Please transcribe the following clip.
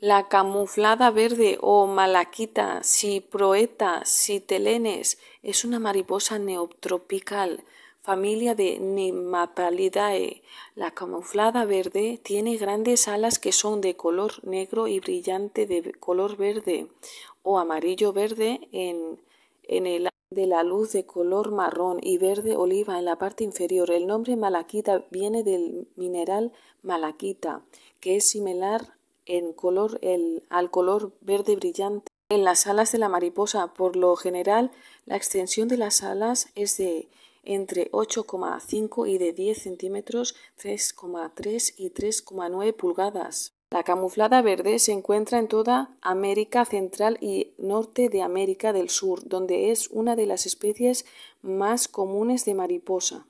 La camuflada verde o malaquita, ciproeta, citelenes, es una mariposa neotropical, familia de Nemapalidae. La camuflada verde tiene grandes alas que son de color negro y brillante de color verde o amarillo verde en, en el de la luz de color marrón y verde oliva en la parte inferior. El nombre malaquita viene del mineral malaquita, que es similar al color verde brillante. En las alas de la mariposa, por lo general, la extensión de las alas es de entre 8,5 y de 10 centímetros, 3,3 y 3,9 pulgadas. La camuflada verde se encuentra en toda América Central y Norte de América del Sur, donde es una de las especies más comunes de mariposa.